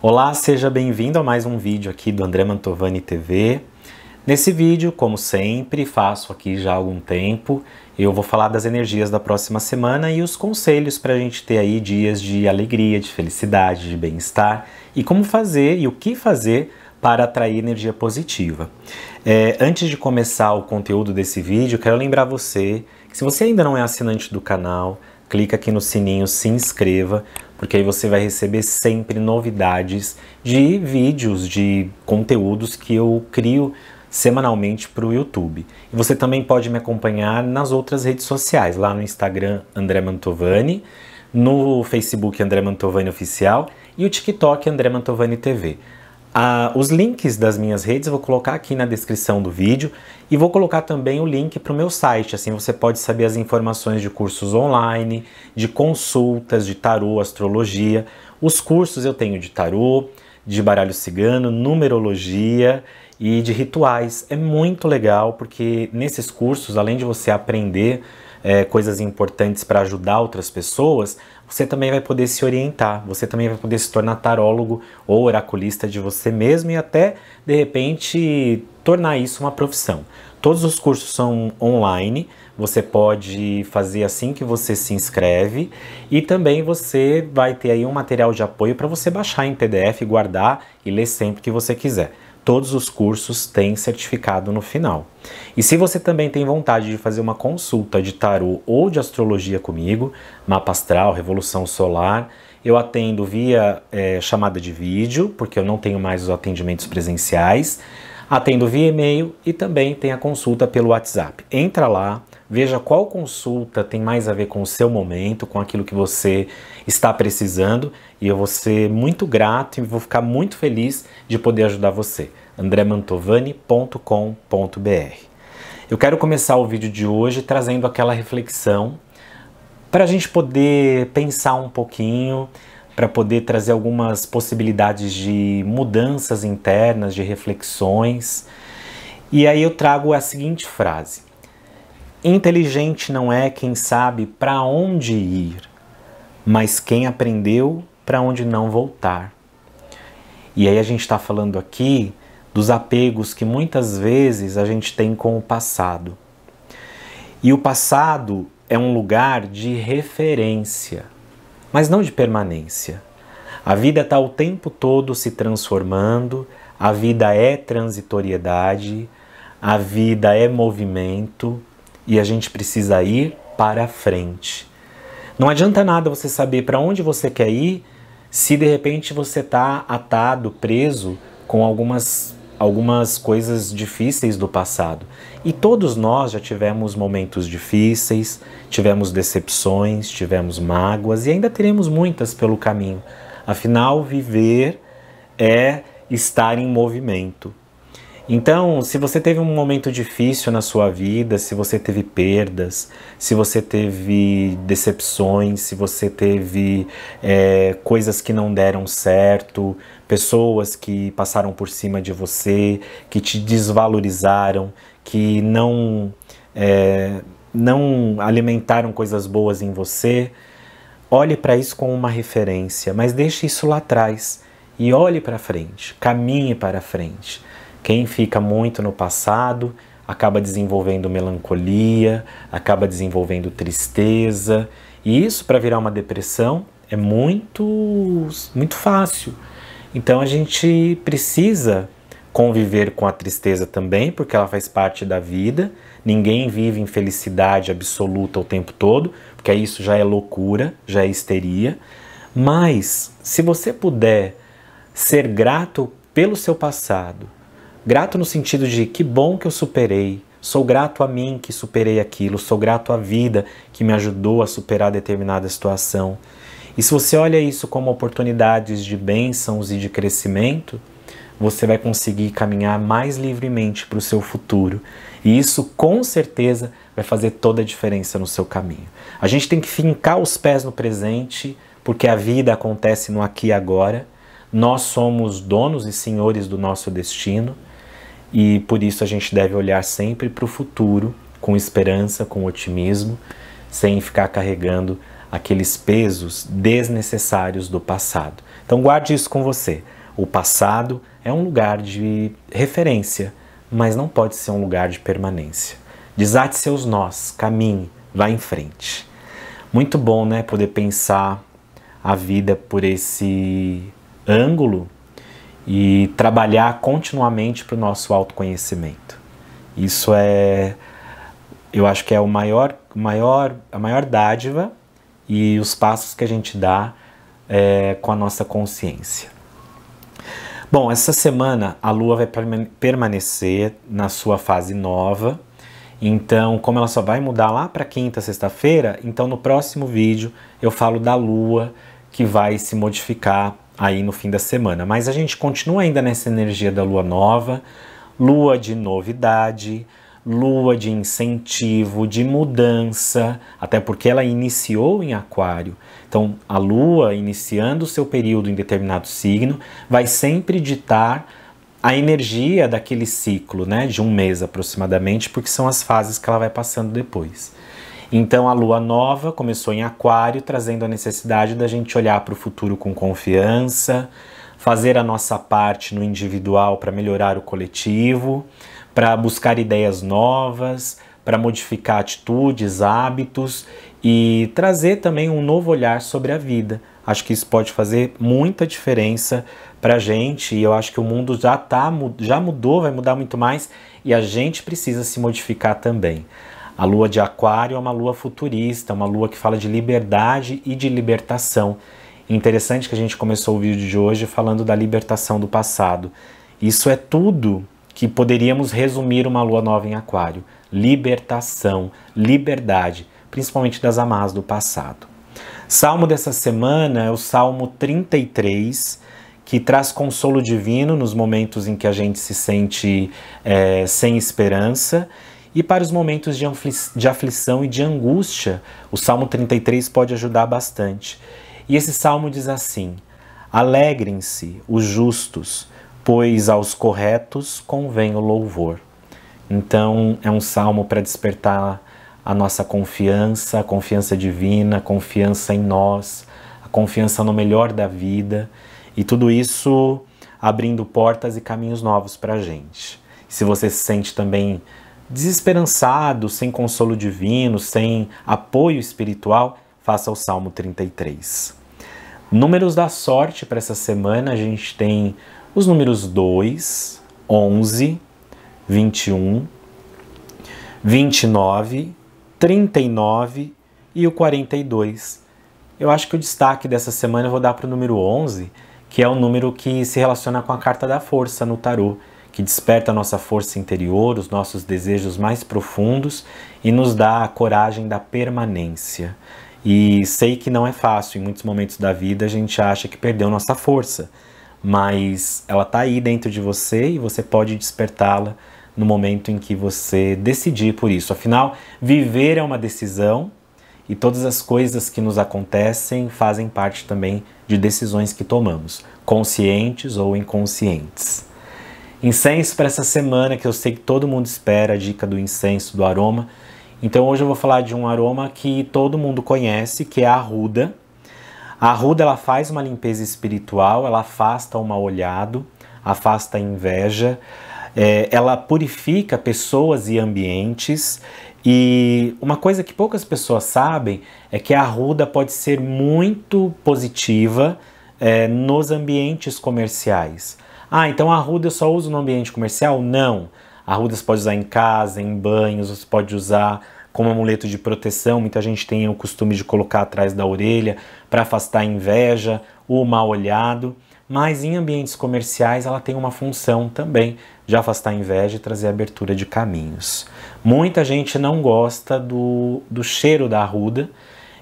Olá, seja bem-vindo a mais um vídeo aqui do André Mantovani TV. Nesse vídeo, como sempre, faço aqui já há algum tempo, eu vou falar das energias da próxima semana e os conselhos para a gente ter aí dias de alegria, de felicidade, de bem-estar e como fazer e o que fazer para atrair energia positiva. É, antes de começar o conteúdo desse vídeo, quero lembrar você que se você ainda não é assinante do canal, clica aqui no sininho, se inscreva porque aí você vai receber sempre novidades de vídeos, de conteúdos que eu crio semanalmente para o YouTube. E você também pode me acompanhar nas outras redes sociais, lá no Instagram André Mantovani, no Facebook André Mantovani Oficial e o TikTok André Mantovani TV. Ah, os links das minhas redes vou colocar aqui na descrição do vídeo e vou colocar também o link para o meu site, assim você pode saber as informações de cursos online, de consultas, de tarô, astrologia. Os cursos eu tenho de tarô, de baralho cigano, numerologia e de rituais. É muito legal porque nesses cursos, além de você aprender é, coisas importantes para ajudar outras pessoas, você também vai poder se orientar, você também vai poder se tornar tarólogo ou oraculista de você mesmo e até, de repente, tornar isso uma profissão. Todos os cursos são online, você pode fazer assim que você se inscreve e também você vai ter aí um material de apoio para você baixar em PDF, guardar e ler sempre que você quiser. Todos os cursos têm certificado no final. E se você também tem vontade de fazer uma consulta de tarô ou de astrologia comigo, mapa astral, revolução solar, eu atendo via é, chamada de vídeo, porque eu não tenho mais os atendimentos presenciais. Atendo via e-mail e também tem a consulta pelo WhatsApp. Entra lá, veja qual consulta tem mais a ver com o seu momento, com aquilo que você está precisando, e eu vou ser muito grato e vou ficar muito feliz de poder ajudar você. andremantovani.com.br. Eu quero começar o vídeo de hoje trazendo aquela reflexão para a gente poder pensar um pouquinho, para poder trazer algumas possibilidades de mudanças internas, de reflexões. E aí eu trago a seguinte frase: Inteligente não é quem sabe para onde ir, mas quem aprendeu para onde não voltar. E aí a gente está falando aqui dos apegos que muitas vezes a gente tem com o passado. E o passado é um lugar de referência, mas não de permanência. A vida está o tempo todo se transformando, a vida é transitoriedade, a vida é movimento, e a gente precisa ir para frente. Não adianta nada você saber para onde você quer ir se de repente você está atado, preso com algumas algumas coisas difíceis do passado. E todos nós já tivemos momentos difíceis, tivemos decepções, tivemos mágoas e ainda teremos muitas pelo caminho. Afinal, viver é estar em movimento. Então, se você teve um momento difícil na sua vida, se você teve perdas, se você teve decepções, se você teve é, coisas que não deram certo, pessoas que passaram por cima de você, que te desvalorizaram, que não, é, não alimentaram coisas boas em você, olhe para isso como uma referência, mas deixe isso lá atrás e olhe para frente, caminhe para frente. Quem fica muito no passado acaba desenvolvendo melancolia, acaba desenvolvendo tristeza, e isso para virar uma depressão é muito muito fácil. Então a gente precisa conviver com a tristeza também, porque ela faz parte da vida. Ninguém vive em felicidade absoluta o tempo todo, porque isso já é loucura, já é histeria. Mas se você puder ser grato pelo seu passado, Grato no sentido de que bom que eu superei, sou grato a mim que superei aquilo, sou grato à vida que me ajudou a superar determinada situação. E se você olha isso como oportunidades de bênçãos e de crescimento, você vai conseguir caminhar mais livremente para o seu futuro. E isso com certeza vai fazer toda a diferença no seu caminho. A gente tem que fincar os pés no presente, porque a vida acontece no aqui e agora. Nós somos donos e senhores do nosso destino e por isso a gente deve olhar sempre para o futuro com esperança, com otimismo, sem ficar carregando aqueles pesos desnecessários do passado. Então guarde isso com você. O passado é um lugar de referência, mas não pode ser um lugar de permanência. Desate seus nós, caminhe, vá em frente. Muito bom, né, poder pensar a vida por esse ângulo e trabalhar continuamente para o nosso autoconhecimento. Isso é, eu acho que é o maior, maior, a maior dádiva e os passos que a gente dá é, com a nossa consciência. Bom, essa semana a Lua vai permanecer na sua fase nova. Então, como ela só vai mudar lá para quinta, sexta-feira, então no próximo vídeo eu falo da Lua que vai se modificar aí no fim da semana. Mas a gente continua ainda nessa energia da lua nova, lua de novidade, lua de incentivo, de mudança, até porque ela iniciou em Aquário. Então, a lua iniciando o seu período em determinado signo vai sempre ditar a energia daquele ciclo, né, de um mês aproximadamente, porque são as fases que ela vai passando depois. Então a lua nova começou em Aquário, trazendo a necessidade da gente olhar para o futuro com confiança, fazer a nossa parte no individual para melhorar o coletivo, para buscar ideias novas, para modificar atitudes, hábitos e trazer também um novo olhar sobre a vida. Acho que isso pode fazer muita diferença para a gente e eu acho que o mundo já, tá, já mudou, vai mudar muito mais e a gente precisa se modificar também. A lua de Aquário é uma lua futurista, uma lua que fala de liberdade e de libertação. Interessante que a gente começou o vídeo de hoje falando da libertação do passado. Isso é tudo que poderíamos resumir uma lua nova em Aquário: libertação, liberdade, principalmente das amarras do passado. Salmo dessa semana é o Salmo 33, que traz consolo divino nos momentos em que a gente se sente é, sem esperança e para os momentos de, afli de aflição e de angústia, o Salmo 33 pode ajudar bastante. E esse salmo diz assim: Alegrem-se os justos, pois aos corretos convém o louvor. Então, é um salmo para despertar a nossa confiança, a confiança divina, a confiança em nós, a confiança no melhor da vida e tudo isso abrindo portas e caminhos novos para a gente. Se você se sente também desesperançado, sem consolo divino, sem apoio espiritual, faça o Salmo 33. Números da sorte para essa semana, a gente tem os números 2, 11, 21, 29, 39 e o 42. Eu acho que o destaque dessa semana eu vou dar para o número 11, que é o número que se relaciona com a carta da força no tarô que desperta a nossa força interior, os nossos desejos mais profundos e nos dá a coragem da permanência. E sei que não é fácil, em muitos momentos da vida a gente acha que perdeu nossa força, mas ela está aí dentro de você e você pode despertá-la no momento em que você decidir por isso. Afinal, viver é uma decisão e todas as coisas que nos acontecem fazem parte também de decisões que tomamos, conscientes ou inconscientes. Incenso para essa semana, que eu sei que todo mundo espera a dica do incenso, do aroma. Então hoje eu vou falar de um aroma que todo mundo conhece, que é a arruda. A arruda ela faz uma limpeza espiritual, ela afasta o mal olhado, afasta a inveja, é, ela purifica pessoas e ambientes. E uma coisa que poucas pessoas sabem é que a arruda pode ser muito positiva é, nos ambientes comerciais. Ah, então a arruda eu só uso no ambiente comercial? Não. A arruda você pode usar em casa, em banhos, você pode usar como amuleto de proteção. Muita gente tem o costume de colocar atrás da orelha para afastar a inveja, o mal olhado. Mas em ambientes comerciais ela tem uma função também de afastar a inveja e trazer abertura de caminhos. Muita gente não gosta do, do cheiro da arruda,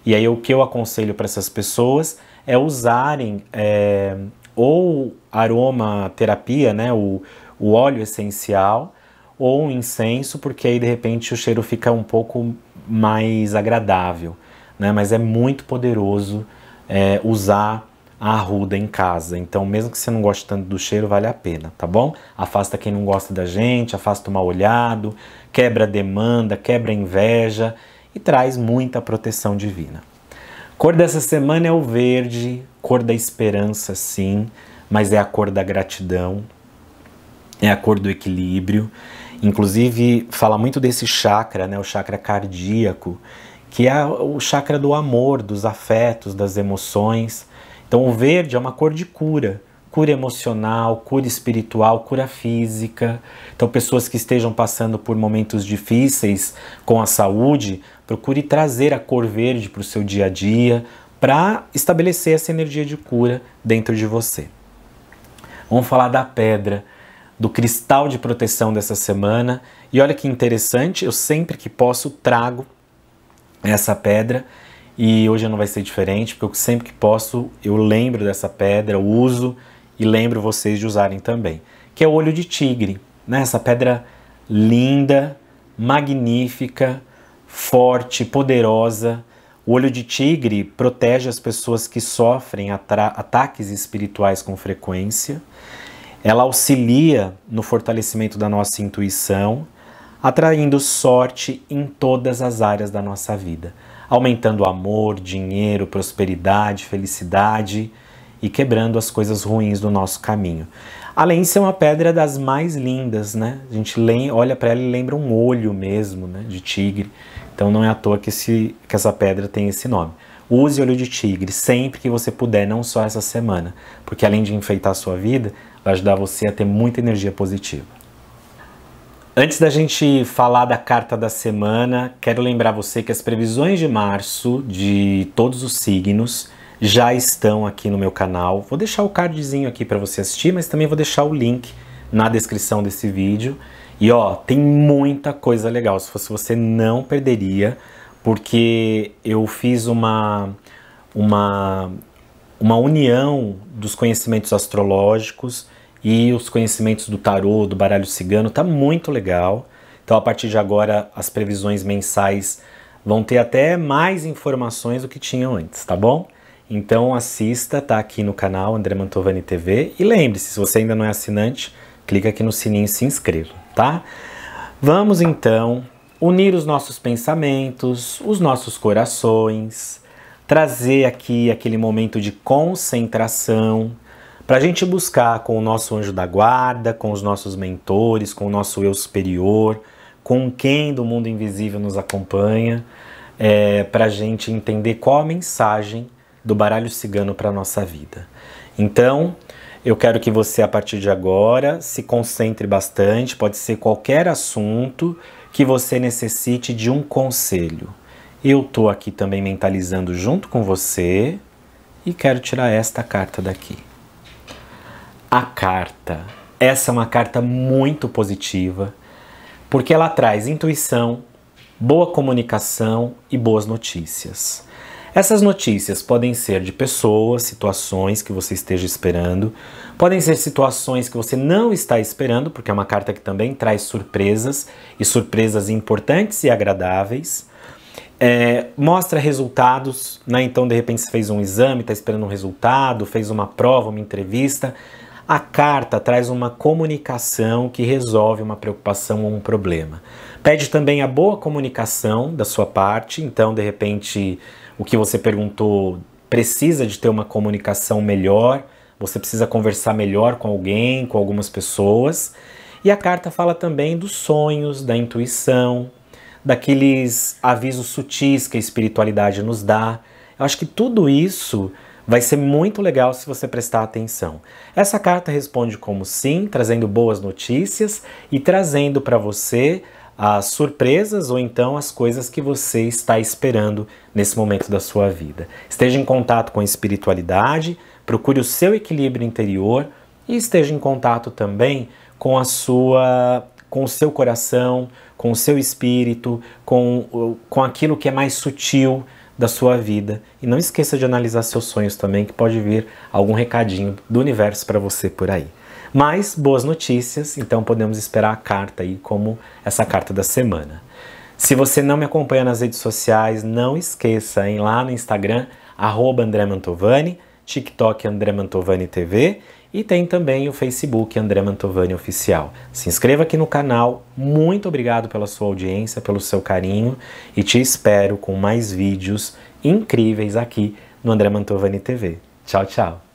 e aí o que eu aconselho para essas pessoas é usarem é, ou aromaterapia, né, o, o óleo essencial, ou um incenso, porque aí de repente o cheiro fica um pouco mais agradável. Né? Mas é muito poderoso é, usar a arruda em casa. Então, mesmo que você não goste tanto do cheiro, vale a pena, tá bom? Afasta quem não gosta da gente, afasta o mal olhado, quebra a demanda, quebra a inveja e traz muita proteção divina. Cor dessa semana é o verde, cor da esperança, sim, mas é a cor da gratidão, é a cor do equilíbrio. Inclusive, fala muito desse chakra, né, o chakra cardíaco, que é o chakra do amor, dos afetos, das emoções. Então, o verde é uma cor de cura cura emocional, cura espiritual, cura física. Então, pessoas que estejam passando por momentos difíceis com a saúde, procure trazer a cor verde para o seu dia a dia, para estabelecer essa energia de cura dentro de você. Vamos falar da pedra, do cristal de proteção dessa semana. E olha que interessante, eu sempre que posso trago essa pedra. E hoje não vai ser diferente, porque eu sempre que posso eu lembro dessa pedra, uso e lembro vocês de usarem também, que é o olho de tigre, né? Essa pedra linda, magnífica, forte, poderosa. O olho de tigre protege as pessoas que sofrem ataques espirituais com frequência. Ela auxilia no fortalecimento da nossa intuição, atraindo sorte em todas as áreas da nossa vida, aumentando amor, dinheiro, prosperidade, felicidade e quebrando as coisas ruins do nosso caminho. Além de ser uma pedra das mais lindas, né? A gente olha para ela e lembra um olho mesmo, né? De tigre. Então não é à toa que, esse, que essa pedra tem esse nome. Use olho de tigre sempre que você puder, não só essa semana, porque além de enfeitar a sua vida, vai ajudar você a ter muita energia positiva. Antes da gente falar da carta da semana, quero lembrar você que as previsões de março de todos os signos já estão aqui no meu canal. Vou deixar o cardzinho aqui para você assistir, mas também vou deixar o link na descrição desse vídeo. E ó, tem muita coisa legal, se fosse você não perderia, porque eu fiz uma uma uma união dos conhecimentos astrológicos e os conhecimentos do tarô, do baralho cigano, tá muito legal. Então a partir de agora as previsões mensais vão ter até mais informações do que tinham antes, tá bom? Então assista, tá aqui no canal André Mantovani TV. E lembre-se, se você ainda não é assinante, clica aqui no sininho e se inscreva, tá? Vamos então unir os nossos pensamentos, os nossos corações, trazer aqui aquele momento de concentração para a gente buscar com o nosso anjo da guarda, com os nossos mentores, com o nosso eu superior, com quem do mundo invisível nos acompanha, é, eh, para a gente entender qual a mensagem do baralho cigano para a nossa vida. Então, eu quero que você, a partir de agora, se concentre bastante. Pode ser qualquer assunto que você necessite de um conselho. Eu estou aqui também mentalizando junto com você e quero tirar esta carta daqui. A carta. Essa é uma carta muito positiva, porque ela traz intuição, boa comunicação e boas notícias. Essas notícias podem ser de pessoas, situações que você esteja esperando, podem ser situações que você não está esperando, porque é uma carta que também traz surpresas e surpresas importantes e agradáveis. É, mostra resultados, né? Então, de repente, você fez um exame, está esperando um resultado, fez uma prova, uma entrevista, a carta traz uma comunicação que resolve uma preocupação ou um problema. Pede também a boa comunicação da sua parte, então, de repente, o que você perguntou precisa de ter uma comunicação melhor, você precisa conversar melhor com alguém, com algumas pessoas. E a carta fala também dos sonhos, da intuição, daqueles avisos sutis que a espiritualidade nos dá. Eu acho que tudo isso Vai ser muito legal se você prestar atenção. Essa carta responde como sim, trazendo boas notícias e trazendo para você as ah, surpresas ou então as coisas que você está esperando nesse momento da sua vida. Esteja em contato com a espiritualidade, procure o seu equilíbrio interior e esteja em contato também com a sua com o seu coração, com o seu espírito, com, com aquilo que é mais sutil, da sua vida. E não esqueça de analisar seus sonhos também, que pode vir algum recadinho do universo para você por aí. Mas boas notícias, então podemos esperar a carta aí como essa carta da semana. Se você não me acompanha nas redes sociais, não esqueça, hein, lá no Instagram, arroba André Mantovani, TikTok André Mantovani TV e tem também o Facebook André Mantovani Oficial. Se inscreva aqui no canal. Muito obrigado pela sua audiência, pelo seu carinho e te espero com mais vídeos incríveis aqui no André Mantovani TV. Tchau, tchau.